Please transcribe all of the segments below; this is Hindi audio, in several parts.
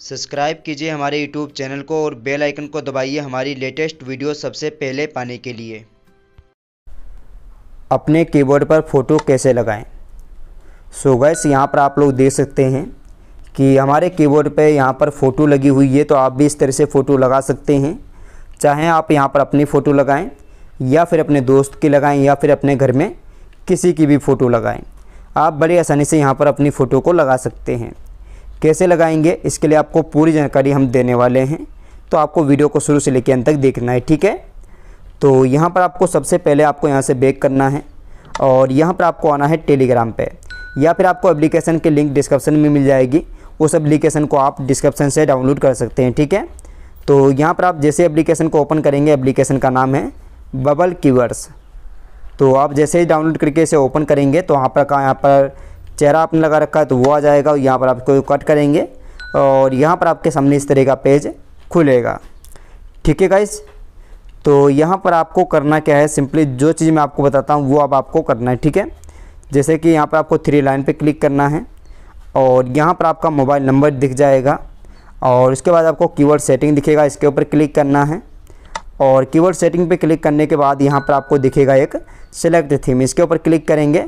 सब्सक्राइब कीजिए हमारे यूट्यूब चैनल को और बेल आइकन को दबाइए हमारी लेटेस्ट वीडियो सबसे पहले पाने के लिए अपने कीबोर्ड पर फ़ोटो कैसे लगाएं सो गैस यहाँ पर आप लोग देख सकते हैं कि हमारे कीबोर्ड पर यहाँ पर फ़ोटो लगी हुई है तो आप भी इस तरह से फ़ोटो लगा सकते हैं चाहे आप यहाँ पर अपनी फ़ोटो लगाएं या फिर अपने दोस्त की लगाएं या फिर अपने घर में किसी की भी फ़ोटो लगाएं आप बड़ी आसानी से यहाँ पर अपनी फ़ोटो को लगा सकते हैं कैसे लगाएंगे इसके लिए आपको पूरी जानकारी हम देने वाले हैं तो आपको वीडियो को शुरू से लेकर अंत तक देखना है ठीक है तो यहाँ पर आपको सबसे पहले आपको यहाँ से बैक करना है और यहाँ पर आपको आना है टेलीग्राम पे या फिर आपको एप्लीकेशन के लिंक डिस्क्रिप्शन में मिल जाएगी उस एप्लीकेशन को आप डिस्क्रिप्शन से डाउनलोड कर सकते हैं ठीक है तो यहाँ पर आप जैसे एप्लीकेशन को ओपन करेंगे एप्लीकेशन का नाम है बबल कीवर्स तो आप जैसे ही डाउनलोड करके इसे ओपन करेंगे तो वहाँ पर का यहाँ पर चेहरा आपने लगा रखा है तो वो आ जाएगा और यहाँ पर आपको कट करेंगे और यहाँ पर आपके सामने इस तरह का पेज खुलेगा ठीक है गाइस तो यहाँ पर आपको करना क्या है सिंपली जो चीज़ मैं आपको बताता हूँ वो अब आप आपको करना है ठीक है जैसे कि यहाँ पर आपको थ्री लाइन पे क्लिक करना है और यहाँ पर आपका मोबाइल नंबर दिख जाएगा और उसके बाद आपको कीवर्ड सेटिंग दिखेगा इसके ऊपर क्लिक करना है और कीवर्ड सेटिंग पे क्लिक करने के बाद यहाँ पर आपको दिखेगा एक सेलेक्ट थीम इसके ऊपर क्लिक करेंगे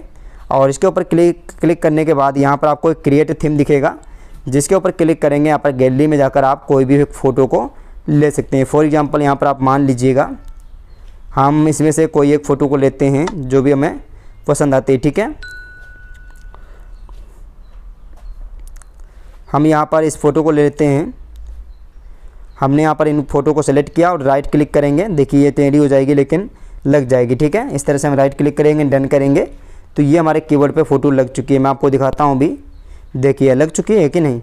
और इसके ऊपर क्लिक क्लिक करने के बाद यहाँ पर आपको एक क्रिएट थीम दिखेगा जिसके ऊपर क्लिक करेंगे यहाँ पर गैलरी में जाकर आप कोई भी फ़ोटो को ले सकते हैं फॉर एग्ज़ाम्पल यहाँ पर आप मान लीजिएगा हम इसमें से कोई एक फ़ोटो को लेते हैं जो भी हमें पसंद आती है ठीक है हम यहाँ पर इस फ़ोटो को ले लेते हैं हमने यहाँ पर इन फ़ोटो को सेलेक्ट किया और राइट क्लिक करेंगे देखिए ये टेढ़ी हो जाएगी लेकिन लग जाएगी ठीक है इस तरह से हम राइट क्लिक करेंगे डन करेंगे तो ये हमारे कीवर्ड पे फ़ोटो लग चुकी है मैं आपको दिखाता हूँ अभी देखिए लग चुकी है कि नहीं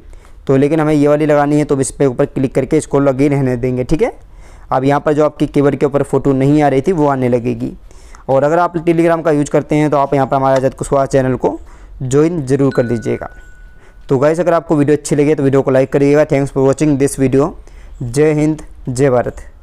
तो लेकिन हमें ये वाली लगानी है तो इस पर ऊपर क्लिक करके इसको ही रहने देंगे ठीक है अब यहाँ पर जो आपकी कीवर्ड के ऊपर फ़ोटो नहीं आ रही थी वो आने लगेगी और अगर आप टेलीग्राम का यूज करते हैं तो आप यहाँ पर हमारे आजाद कुशवाहा चैनल को ज्वाइन जरूर कर लीजिएगा तो गाइस अगर आपको वीडियो अच्छी लगे तो वीडियो को लाइक करिएगा thanks for watching this video जय हिंद जय भारत